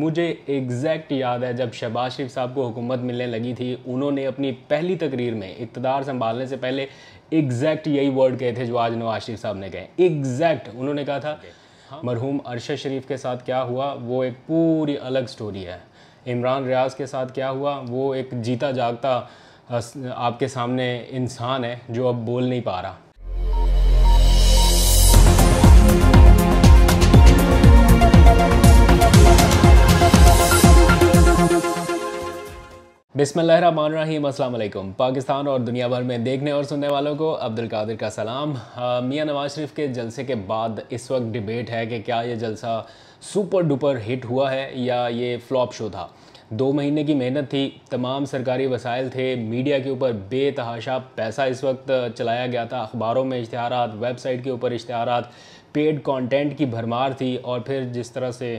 मुझे एग्जैक्ट याद है जब शहबाज शरीफ साहब को हुकूमत मिलने लगी थी उन्होंने अपनी पहली तकरीर में इकतदार संभालने से पहले एग्जैक्ट यही वर्ड कहे थे जो आज नवाज शरीफ साहब ने कहे एग्जैक्ट उन्होंने कहा था हाँ। मरहूम अरशद शरीफ के साथ क्या हुआ वो एक पूरी अलग स्टोरी है इमरान रियाज के साथ क्या हुआ वो एक जीता जागता आपके सामने इंसान है जो अब बोल नहीं पा रहा बिसमीम अल्लाम पाकिस्तान और दुनिया भर में देखने और सुनने वालों को अब्दुल कादिर का सलाम मियां नवाज शरीफ के जलसे के बाद इस वक्त डिबेट है कि क्या ये जलसा सुपर डुपर हिट हुआ है या ये फ्लॉप शो था दो महीने की मेहनत थी तमाम सरकारी वसाइल थे मीडिया के ऊपर बेतहाशा पैसा इस वक्त चलाया गया था अखबारों में इश्तहार वेबसाइट के ऊपर इश्तहार पेड कॉन्टेंट की भरमार थी और फिर जिस तरह से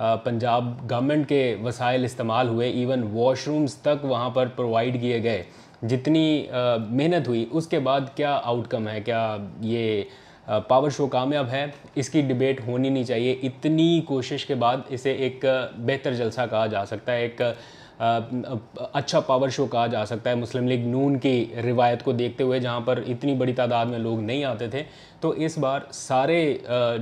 पंजाब गवर्नमेंट के वसाइल इस्तेमाल हुए इवन वॉशरूम्स तक वहाँ पर प्रोवाइड किए गए जितनी मेहनत हुई उसके बाद क्या आउटकम है क्या ये पावर शो कामयाब है इसकी डिबेट होनी नहीं चाहिए इतनी कोशिश के बाद इसे एक बेहतर जलसा कहा जा सकता है एक अच्छा पावर शो कहा जा सकता है मुस्लिम लीग नून की रिवायत को देखते हुए जहाँ पर इतनी बड़ी तादाद में लोग नहीं आते थे तो इस बार सारे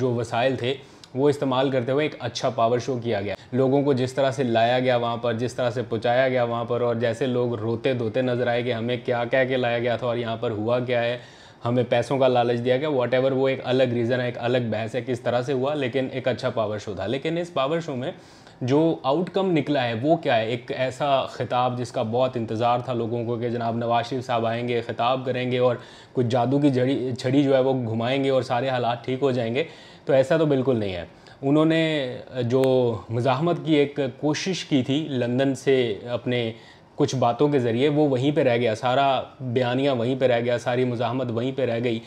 जो वसाइल थे वो इस्तेमाल करते हुए एक अच्छा पावर शो किया गया लोगों को जिस तरह से लाया गया वहाँ पर जिस तरह से पहुँचाया गया वहाँ पर और जैसे लोग रोते धोते नजर आए कि हमें क्या कह के लाया गया था और यहाँ पर हुआ क्या है हमें पैसों का लालच दिया गया वॉट वो एक अलग रीज़न है एक अलग बहस है किस तरह से हुआ लेकिन एक अच्छा पावर शो था लेकिन इस पावर शो में जो आउटकम निकला है वो क्या है एक ऐसा खिताब जिसका बहुत इंतज़ार था लोगों को कि जनाब नवाज शरीफ साहब आएंगे खिताब करेंगे और कुछ जादू की जड़ी छड़ी जो है वो घुमाएंगे और सारे हालात ठीक हो जाएंगे तो ऐसा तो बिल्कुल नहीं है उन्होंने जो मज़ाहमत की एक कोशिश की थी लंदन से अपने कुछ बातों के ज़रिए वो वहीं पे रह गया सारा बयानिया वहीं पे रह गया सारी मज़ामत वहीं पे रह गई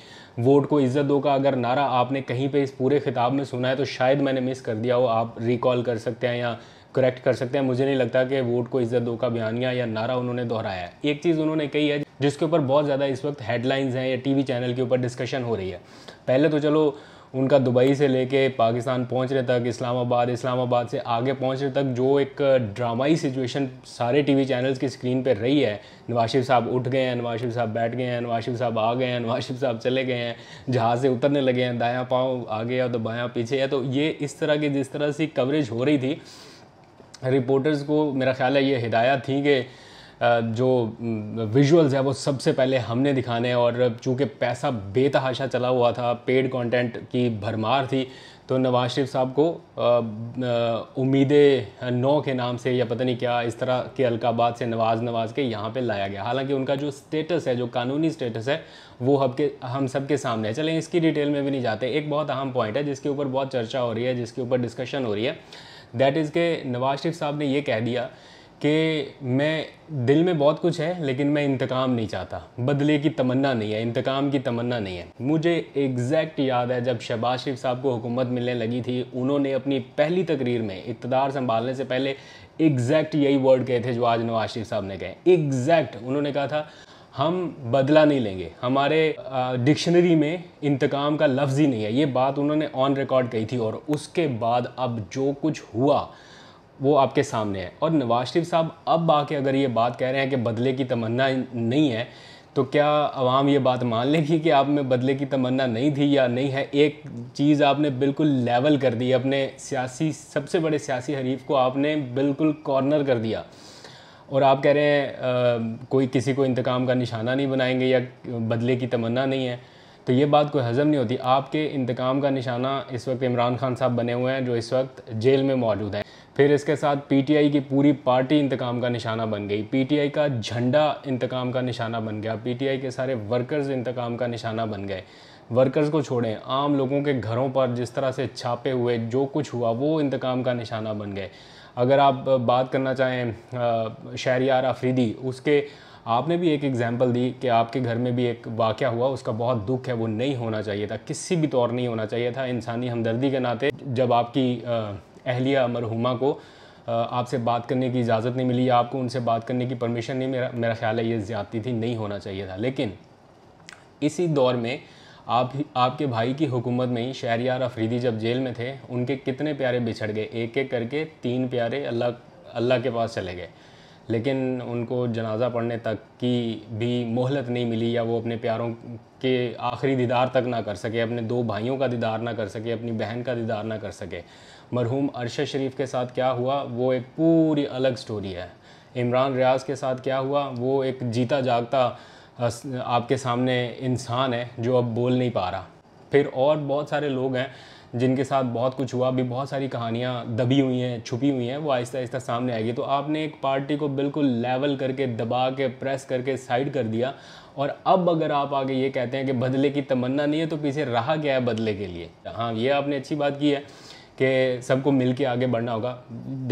वोट को इज़्ज़त दो का अगर नारा आपने कहीं पे इस पूरे ख़िताब में सुना है तो शायद मैंने मिस कर दिया हो आप रिकॉल कर सकते हैं या करेक्ट कर सकते हैं मुझे नहीं लगता कि वोट को इज़्ज़त दो का बयानिया या नारा उन्होंने दोहराया है एक चीज़ उन्होंने कही है जिसके ऊपर बहुत ज़्यादा इस वक्त हेडलाइंस हैं या टी चैनल के ऊपर डिस्कशन हो रही है पहले तो चलो उनका दुबई से लेके पाकिस्तान पहुंचने तक इस्लामाबाद इस्लामाबाद से आगे पहुंचने तक जो एक ड्रामाई सिचुएशन सारे टीवी चैनल्स की स्क्रीन पर रही है नवाज साहब उठ गए हैं नवाज साहब बैठ गए हैं नवाज साहब आ गए हैं नवाज साहब चले गए हैं जहाज़ से उतरने लगे हैं दायाँ पाँव आगे या तो बायाँ पीछे है तो ये इस तरह की जिस तरह से कवरेज हो रही थी रिपोर्टर्स को मेरा ख्याल है ये हिदायत थी कि जो विजुअल्स है वो सबसे पहले हमने दिखाने और चूँकि पैसा बेतहाशा चला हुआ था पेड कंटेंट की भरमार थी तो नवाज शरीफ साहब को उम्मीदें नौ के नाम से या पता नहीं क्या इस तरह के अलकाबाद से नवाज नवाज के यहाँ पे लाया गया हालांकि उनका जो स्टेटस है जो कानूनी स्टेटस है वो हम के हम सब के सामने है चलें इसकी डिटेल में भी नहीं जाते एक बहुत अहम पॉइंट है जिसके ऊपर बहुत चर्चा हो रही है जिसके ऊपर डिस्कशन हो रही है दैट इज़ के नवाज शरीफ साहब ने ये कह दिया कि मैं दिल में बहुत कुछ है लेकिन मैं इंतकाम नहीं चाहता बदले की तमन्ना नहीं है इंतकाम की तमन्ना नहीं है मुझे एग्जैक्ट याद है जब शहबाज शरीफ साहब को हुकूमत मिलने लगी थी उन्होंने अपनी पहली तकरीर में इकतदार संभालने से पहले एग्जैक्ट यही वर्ड कहे थे जो आज नवाज शरीफ साहब ने कहे एग्जैक्ट उन्होंने कहा था हम बदला नहीं लेंगे हमारे डिक्शनरी में इंतकाम का लफ्ज़ ही नहीं है ये बात उन्होंने ऑन रिकॉर्ड कही थी और उसके बाद अब जो कुछ हुआ वो आपके सामने है और नवाज शरीफ साहब अब आके अगर ये बात कह रहे हैं कि बदले की तमन्ना नहीं है तो क्या आवाम ये बात मान लेगी कि आप में बदले की तमन्ना नहीं थी या नहीं है एक चीज़ आपने बिल्कुल लेवल कर दी अपने सियासी सबसे बड़े सियासी हरीफ को आपने बिल्कुल कॉर्नर कर दिया और आप कह रहे हैं आ, कोई किसी को इंतकाम का निशाना नहीं बनाएंगे या बदले की तमन्ना नहीं है तो ये बात कोई हज़म नहीं होती आपके इंतकाम का निशाना इस वक्त इमरान खान साहब बने हुए हैं जो इस वक्त जेल में मौजूद हैं फिर इसके साथ पीटीआई की पूरी पार्टी इंतकाम का निशाना बन गई पीटीआई का झंडा इंतकाम का निशाना बन गया पीटीआई के सारे वर्कर्स इंतकाम का निशाना बन गए वर्कर्स को छोड़ें आम लोगों के घरों पर जिस तरह से छापे हुए जो कुछ हुआ वो इंतकाम का निशाना बन गए अगर आप बात करना चाहें शहरियार आफरीदी उसके आपने भी एक एग्जांपल दी कि आपके घर में भी एक वाक़ हुआ उसका बहुत दुख है वो नहीं होना चाहिए था किसी भी तौर नहीं होना चाहिए था इंसानी हमदर्दी के नाते जब आपकी अहलिया मरहुमा को आपसे बात करने की इजाज़त नहीं मिली आपको उनसे बात करने की परमिशन नहीं मेरा मेरा ख्याल है ये ज़्यादती थी नहीं होना चाहिए था लेकिन इसी दौर में आप आपके भाई की हुकूमत में ही शहरियार अफरीदी जब जेल में थे उनके कितने प्यारे बिछड़ गए एक एक करके तीन प्यारे अल्लाह अल्लाह के पास चले गए लेकिन उनको जनाजा पढ़ने तक की भी मोहलत नहीं मिली या वो अपने प्यारों के आखिरी दीदार तक ना कर सके अपने दो भाइयों का दीदार ना कर सके अपनी बहन का दीदार ना कर सके मरहूम अरशद शरीफ के साथ क्या हुआ वो एक पूरी अलग स्टोरी है इमरान रियाज के साथ क्या हुआ वो एक जीता जागता आपके सामने इंसान है जो अब बोल नहीं पा रहा फिर और बहुत सारे लोग हैं जिनके साथ बहुत कुछ हुआ अभी बहुत सारी कहानियाँ दबी हुई हैं छुपी हुई हैं वो आहिस्ता आहिस्ता सामने आएगी तो आपने एक पार्टी को बिल्कुल लेवल करके दबा के प्रेस करके साइड कर दिया और अब अगर आप आगे ये कहते हैं कि बदले की तमन्ना नहीं है तो पीछे रहा गया है बदले के लिए हाँ ये आपने अच्छी बात की है कि सबको मिल के आगे बढ़ना होगा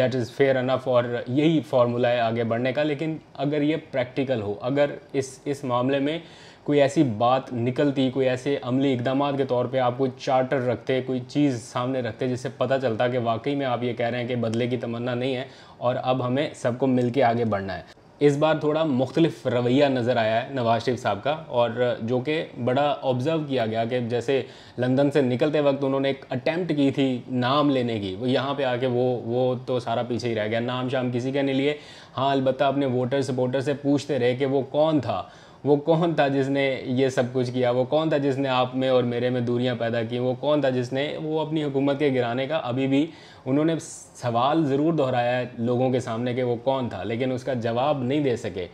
दैट इज़ फेयर अनफ और यही फार्मूला है आगे बढ़ने का लेकिन अगर ये प्रैक्टिकल हो अगर इस इस मामले में कोई ऐसी बात निकलती कोई ऐसे अमली इकदाम के तौर पे आप कोई चार्टर रखते कोई चीज़ सामने रखते जिससे पता चलता कि वाकई में आप ये कह रहे हैं कि बदले की तमन्ना नहीं है और अब हमें सबको मिल के आगे बढ़ना है इस बार थोड़ा मुख्तलिफ रवैया नज़र आया है नवाज शरीफ साहब का और जो कि बड़ा ऑब्ज़र्व किया गया कि जैसे लंदन से निकलते वक्त उन्होंने एक अटैम्प्ट की थी नाम लेने की वो यहाँ पे आके वो वो तो सारा पीछे ही रह गया नाम शाम किसी के नहीं लिए हाँ अलबत्त अपने वोटर सपोर्टर से पूछते रहे कि वो कौन था वो कौन था जिसने ये सब कुछ किया वो कौन था जिसने आप में और मेरे में दूरियां पैदा की वो कौन था जिसने वो अपनी हुकूमत के गिराने का अभी भी उन्होंने सवाल ज़रूर दोहराया लोगों के सामने कि वो कौन था लेकिन उसका जवाब नहीं दे सके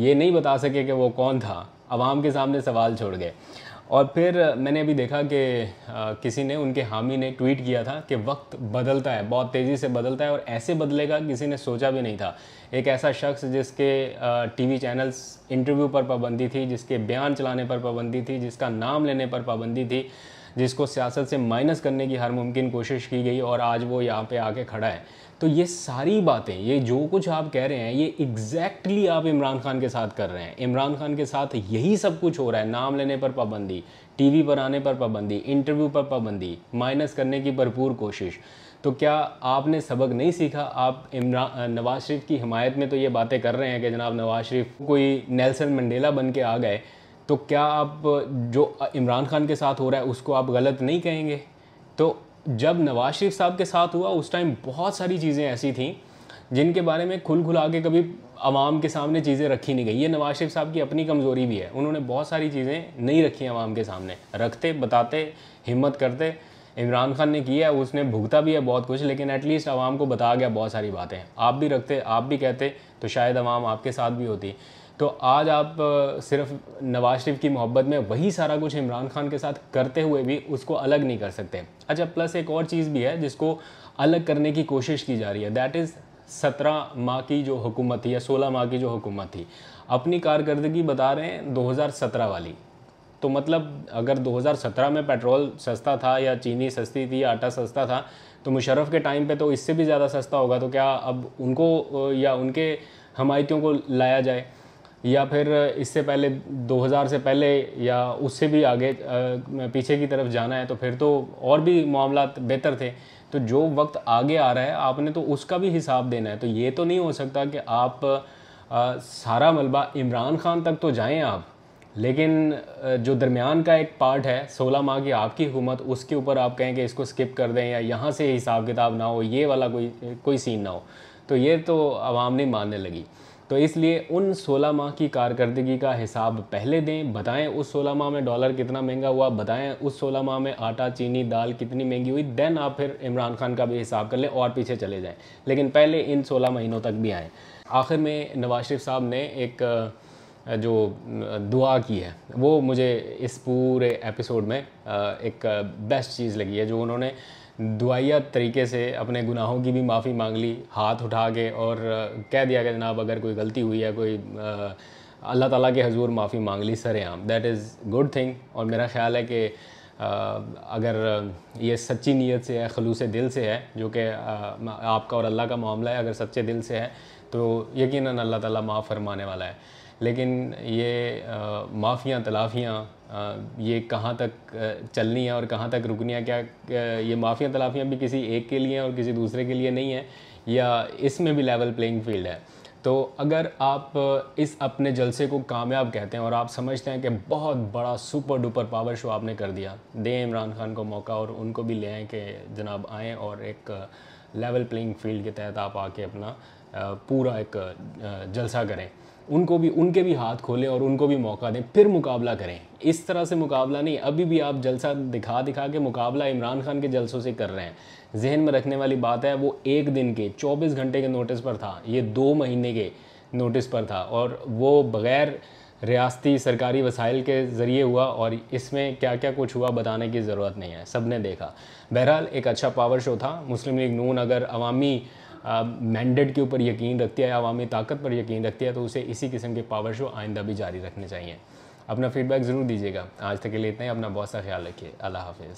ये नहीं बता सके कि वो कौन था आवाम के सामने सवाल छोड़ गए और फिर मैंने अभी देखा कि किसी ने उनके हामी ने ट्वीट किया था कि वक्त बदलता है बहुत तेज़ी से बदलता है और ऐसे बदलेगा किसी ने सोचा भी नहीं था एक ऐसा शख्स जिसके टीवी चैनल्स इंटरव्यू पर पाबंदी थी जिसके बयान चलाने पर पाबंदी थी जिसका नाम लेने पर पाबंदी थी जिसको सियासत से माइनस करने की हर मुमकिन कोशिश की गई और आज वो यहाँ पे आके खड़ा है तो ये सारी बातें ये जो कुछ आप कह रहे हैं ये एग्जैक्टली exactly आप इमरान खान के साथ कर रहे हैं इमरान खान के साथ यही सब कुछ हो रहा है नाम लेने पर पाबंदी टीवी पर आने पर पाबंदी इंटरव्यू पर पाबंदी माइनस करने की भरपूर कोशिश तो क्या आपने सबक नहीं सीखा आप इमरान नवाज शरीफ की हिमायत में तो ये बातें कर रहे हैं कि जनाब नवाज शरीफ कोई नेल्सन मंडेला बन के आ गए तो क्या आप जो इमरान खान के साथ हो रहा है उसको आप गलत नहीं कहेंगे तो जब नवाज शरीफ साहब के साथ हुआ उस टाइम बहुत सारी चीज़ें ऐसी थी जिनके बारे में खुल खुला के कभी आवाम के सामने चीज़ें रखी नहीं गई ये नवाज शरीफ साहब की अपनी कमज़ोरी भी है उन्होंने बहुत सारी चीज़ें नहीं रखी आवाम के सामने रखते बताते हिम्मत करते इमरान खान ने किया है उसने भुगता भी है बहुत कुछ लेकिन एटलीस्ट आवाम को बता गया बहुत सारी बातें आप भी रखते आप भी कहते तो शायद आवाम आपके साथ भी होती तो आज आप सिर्फ नवाज शरीफ की मोहब्बत में वही सारा कुछ इमरान खान के साथ करते हुए भी उसको अलग नहीं कर सकते अच्छा प्लस एक और चीज़ भी है जिसको अलग करने की कोशिश की जा रही है दैट इज़ सत्रह माह की जो हुकूमत थी या सोलह माह की जो हुकूमत थी अपनी कारकर्दगी बता रहे हैं सत्रह वाली तो मतलब अगर 2017 में पेट्रोल सस्ता था या चीनी सस्ती थी या आटा सस्ता था तो मुशर्रफ के टाइम पे तो इससे भी ज़्यादा सस्ता होगा तो क्या अब उनको या उनके हमायतियों को लाया जाए या फिर इससे पहले 2000 से पहले या उससे भी आगे पीछे की तरफ जाना है तो फिर तो और भी मामला बेहतर थे तो जो वक्त आगे आ रहा है आपने तो उसका भी हिसाब देना है तो ये तो नहीं हो सकता कि आप सारा मलबा इमरान खान तक तो जाएँ आप लेकिन जो दरमियान का एक पार्ट है सोलह माह की आपकी हुकूमत उसके ऊपर आप कहें कि इसको स्किप कर दें या यहाँ से हिसाब किताब ना हो ये वाला कोई कोई सीन ना हो तो ये तो आवाम नहीं मानने लगी तो इसलिए उन 16 माह की कारकर्दगी का हिसाब पहले दें बताएं उस 16 माह में डॉलर कितना महंगा हुआ बताएं उस 16 माह में आटा चीनी दाल कितनी महंगी हुई देन आप फिर इमरान खान का भी हिसाब कर लें और पीछे चले जाएं लेकिन पहले इन 16 महीनों तक भी आएँ आखिर में नवाज शरीफ साहब ने एक जो दुआ की है वो मुझे इस पूरे एपिसोड में एक बेस्ट चीज़ लगी है जो उन्होंने दुआया तरीके से अपने गुनाहों की भी माफ़ी मांग ली हाथ उठा के और कह दिया कि जनाब अगर कोई गलती हुई है कोई अल्लाह ताला के हजूर माफ़ी मांग ली सरेआम दैट इज़ गुड थिंग और मेरा ख्याल है कि अगर ये सच्ची नीयत से है खलूस दिल से है जो कि आपका और अल्लाह का मामला है अगर सच्चे दिल से है तो यकीनन अल्लाह ताला माफ़ फरमाने वाला है लेकिन ये माफ़ियाँ तलाफ़ियाँ ये कहाँ तक चलनी है और कहाँ तक रुकनी है क्या ये माफिया तलाफियाँ भी किसी एक के लिए हैं और किसी दूसरे के लिए नहीं है या इसमें भी लेवल प्लेइंग फील्ड है तो अगर आप इस अपने जलसे को कामयाब कहते हैं और आप समझते हैं कि बहुत बड़ा सुपर डुपर पावर शो आपने कर दिया दें इमरान खान को मौका और उनको भी ले कि जनाब आएँ और एक लेवल प्लेइंग फील्ड के तहत आप आके अपना पूरा एक जलसा करें उनको भी उनके भी हाथ खोलें और उनको भी मौका दें फिर मुकाबला करें इस तरह से मुकाबला नहीं अभी भी आप जलसा दिखा दिखा के मुकाबला इमरान खान के जलसों से कर रहे हैं जहन में रखने वाली बात है वो एक दिन के 24 घंटे के नोटिस पर था ये दो महीने के नोटिस पर था और वो बग़ैर रियासती सरकारी वसाइल के ज़रिए हुआ और इसमें क्या क्या कुछ हुआ बताने की ज़रूरत नहीं है सब ने देखा बहरहाल एक अच्छा पावर शो था मुस्लिम लीग नून अगर अवामी मैंडेट के ऊपर यकीन रखती है अवामी ताकत पर यकीन रखती है तो उसे इसी किस्म के पावर शो आइंदा भी जारी रखने चाहिए अपना फीडबैक ज़रूर दीजिएगा आज तक के लिए इतना ही अपना बहुत सा ख्याल रखिए अल्लाह हाफिज़